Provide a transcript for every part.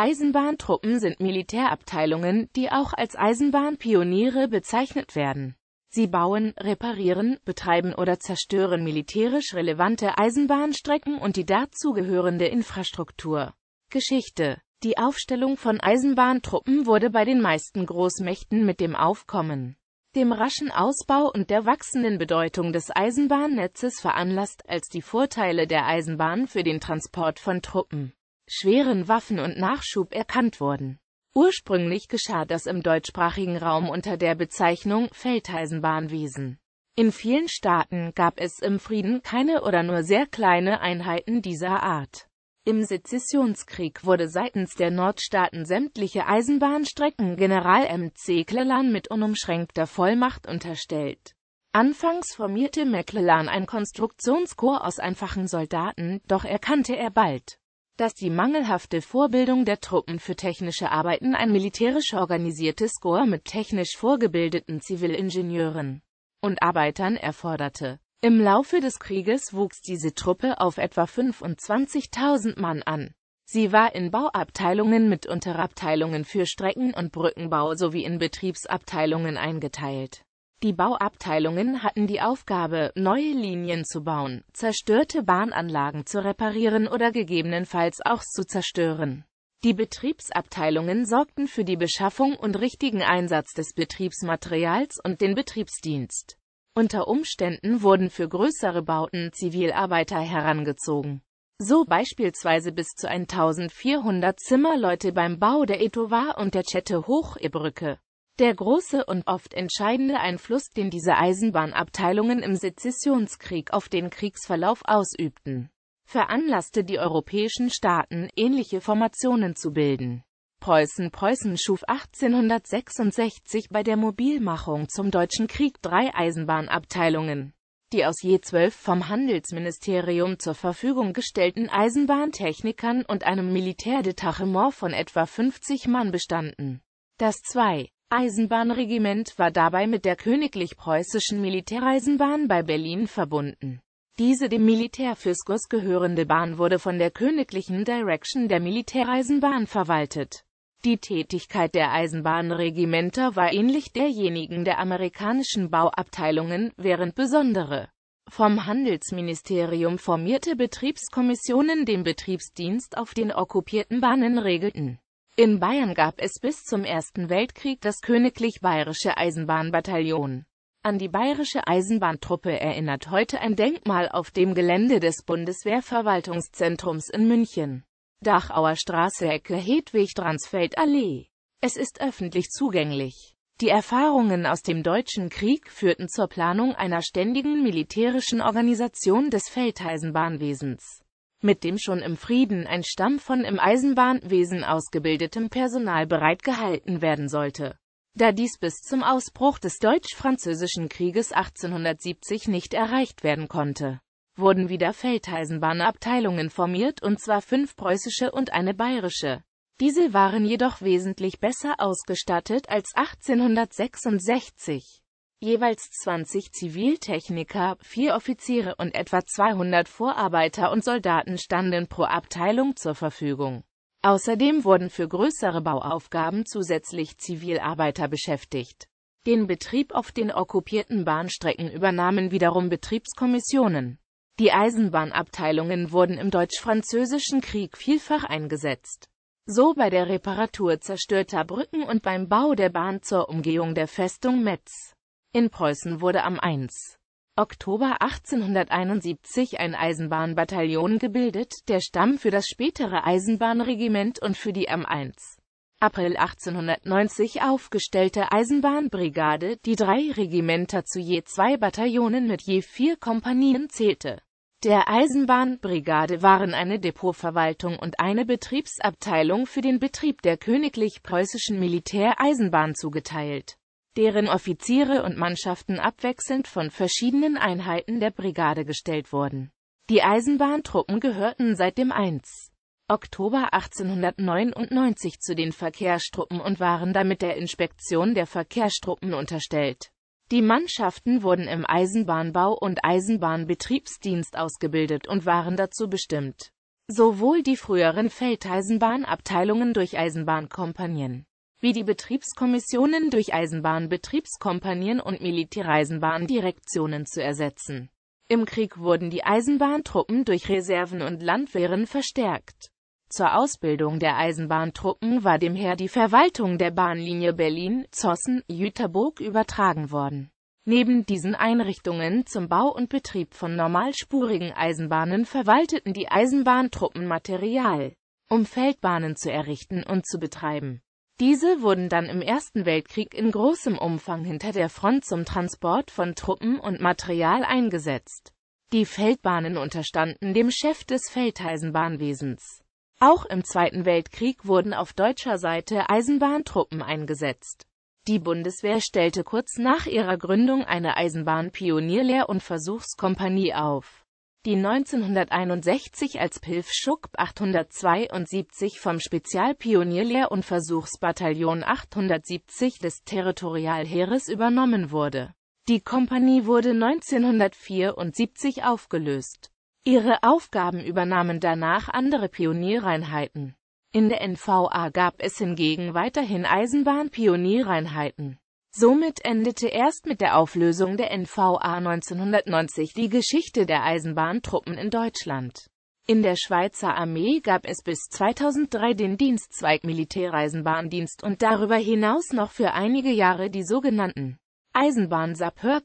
Eisenbahntruppen sind Militärabteilungen, die auch als Eisenbahnpioniere bezeichnet werden. Sie bauen, reparieren, betreiben oder zerstören militärisch relevante Eisenbahnstrecken und die dazugehörende Infrastruktur. Geschichte Die Aufstellung von Eisenbahntruppen wurde bei den meisten Großmächten mit dem Aufkommen, dem raschen Ausbau und der wachsenden Bedeutung des Eisenbahnnetzes veranlasst als die Vorteile der Eisenbahn für den Transport von Truppen schweren Waffen und Nachschub erkannt wurden. Ursprünglich geschah das im deutschsprachigen Raum unter der Bezeichnung Feldeisenbahnwesen. In vielen Staaten gab es im Frieden keine oder nur sehr kleine Einheiten dieser Art. Im Sezessionskrieg wurde seitens der Nordstaaten sämtliche Eisenbahnstrecken General M. C. Clelan mit unumschränkter Vollmacht unterstellt. Anfangs formierte McClellan ein Konstruktionskorps aus einfachen Soldaten, doch erkannte er bald, dass die mangelhafte Vorbildung der Truppen für technische Arbeiten ein militärisch organisiertes Korps mit technisch vorgebildeten Zivilingenieuren und Arbeitern erforderte. Im Laufe des Krieges wuchs diese Truppe auf etwa 25.000 Mann an. Sie war in Bauabteilungen mit Unterabteilungen für Strecken- und Brückenbau sowie in Betriebsabteilungen eingeteilt. Die Bauabteilungen hatten die Aufgabe, neue Linien zu bauen, zerstörte Bahnanlagen zu reparieren oder gegebenenfalls auch zu zerstören. Die Betriebsabteilungen sorgten für die Beschaffung und richtigen Einsatz des Betriebsmaterials und den Betriebsdienst. Unter Umständen wurden für größere Bauten Zivilarbeiter herangezogen. So beispielsweise bis zu 1400 Zimmerleute beim Bau der Etowah und der chette Hochebrücke. Der große und oft entscheidende Einfluss, den diese Eisenbahnabteilungen im Sezessionskrieg auf den Kriegsverlauf ausübten, veranlasste die europäischen Staaten, ähnliche Formationen zu bilden. Preußen Preußen schuf 1866 bei der Mobilmachung zum Deutschen Krieg drei Eisenbahnabteilungen. Die aus je zwölf vom Handelsministerium zur Verfügung gestellten Eisenbahntechnikern und einem Militärdetachement von etwa 50 Mann bestanden. Das 2. Eisenbahnregiment war dabei mit der Königlich Preußischen Militäreisenbahn bei Berlin verbunden. Diese dem Militärfiskus gehörende Bahn wurde von der Königlichen Direction der Militäreisenbahn verwaltet. Die Tätigkeit der Eisenbahnregimenter war ähnlich derjenigen der amerikanischen Bauabteilungen, während besondere vom Handelsministerium formierte Betriebskommissionen den Betriebsdienst auf den okkupierten Bahnen regelten. In Bayern gab es bis zum Ersten Weltkrieg das Königlich Bayerische Eisenbahnbataillon. An die Bayerische Eisenbahntruppe erinnert heute ein Denkmal auf dem Gelände des Bundeswehrverwaltungszentrums in München. Dachauer Straße Ecke Hedwig-Dransfeld Allee. Es ist öffentlich zugänglich. Die Erfahrungen aus dem Deutschen Krieg führten zur Planung einer ständigen militärischen Organisation des Feldeisenbahnwesens mit dem schon im Frieden ein Stamm von im Eisenbahnwesen ausgebildetem Personal bereitgehalten werden sollte. Da dies bis zum Ausbruch des Deutsch-Französischen Krieges 1870 nicht erreicht werden konnte, wurden wieder Feldeisenbahnabteilungen formiert und zwar fünf preußische und eine bayerische. Diese waren jedoch wesentlich besser ausgestattet als 1866 jeweils 20 Ziviltechniker, vier Offiziere und etwa 200 Vorarbeiter und Soldaten standen pro Abteilung zur Verfügung. Außerdem wurden für größere Bauaufgaben zusätzlich Zivilarbeiter beschäftigt. Den Betrieb auf den okkupierten Bahnstrecken übernahmen wiederum Betriebskommissionen. Die Eisenbahnabteilungen wurden im Deutsch-Französischen Krieg vielfach eingesetzt. So bei der Reparatur zerstörter Brücken und beim Bau der Bahn zur Umgehung der Festung Metz. In Preußen wurde am 1. Oktober 1871 ein Eisenbahnbataillon gebildet, der Stamm für das spätere Eisenbahnregiment und für die am 1. April 1890 aufgestellte Eisenbahnbrigade, die drei Regimenter zu je zwei Bataillonen mit je vier Kompanien zählte. Der Eisenbahnbrigade waren eine Depotverwaltung und eine Betriebsabteilung für den Betrieb der Königlich Preußischen Militäreisenbahn zugeteilt deren Offiziere und Mannschaften abwechselnd von verschiedenen Einheiten der Brigade gestellt wurden. Die Eisenbahntruppen gehörten seit dem 1. Oktober 1899 zu den Verkehrstruppen und waren damit der Inspektion der Verkehrstruppen unterstellt. Die Mannschaften wurden im Eisenbahnbau und Eisenbahnbetriebsdienst ausgebildet und waren dazu bestimmt, sowohl die früheren Feldeisenbahnabteilungen durch Eisenbahnkompanien wie die Betriebskommissionen durch Eisenbahnbetriebskompanien und Militäreisenbahndirektionen zu ersetzen. Im Krieg wurden die Eisenbahntruppen durch Reserven und Landwehren verstärkt. Zur Ausbildung der Eisenbahntruppen war dem Heer die Verwaltung der Bahnlinie Berlin-Zossen-Jüterburg übertragen worden. Neben diesen Einrichtungen zum Bau und Betrieb von normalspurigen Eisenbahnen verwalteten die Eisenbahntruppen Material, um Feldbahnen zu errichten und zu betreiben. Diese wurden dann im Ersten Weltkrieg in großem Umfang hinter der Front zum Transport von Truppen und Material eingesetzt. Die Feldbahnen unterstanden dem Chef des Feldeisenbahnwesens. Auch im Zweiten Weltkrieg wurden auf deutscher Seite Eisenbahntruppen eingesetzt. Die Bundeswehr stellte kurz nach ihrer Gründung eine Eisenbahnpionierlehr- und Versuchskompanie auf die 1961 als Pilf Schuck 872 vom Spezialpionierlehr- und Versuchsbataillon 870 des Territorialheeres übernommen wurde. Die Kompanie wurde 1974 aufgelöst. Ihre Aufgaben übernahmen danach andere Pioniereinheiten. In der NVA gab es hingegen weiterhin Eisenbahnpioniereinheiten. Somit endete erst mit der Auflösung der NVA 1990 die Geschichte der Eisenbahntruppen in Deutschland. In der Schweizer Armee gab es bis 2003 den Dienstzweig Militäreisenbahndienst und darüber hinaus noch für einige Jahre die sogenannten eisenbahn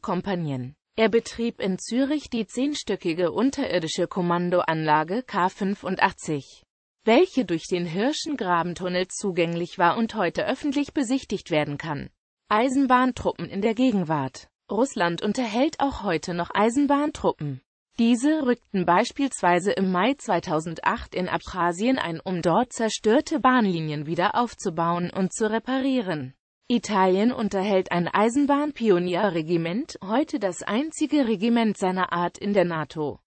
kompanien Er betrieb in Zürich die zehnstöckige unterirdische Kommandoanlage K85, welche durch den Hirschengrabentunnel zugänglich war und heute öffentlich besichtigt werden kann. Eisenbahntruppen in der Gegenwart Russland unterhält auch heute noch Eisenbahntruppen. Diese rückten beispielsweise im Mai 2008 in Abchasien ein, um dort zerstörte Bahnlinien wieder aufzubauen und zu reparieren. Italien unterhält ein Eisenbahnpionierregiment, heute das einzige Regiment seiner Art in der NATO.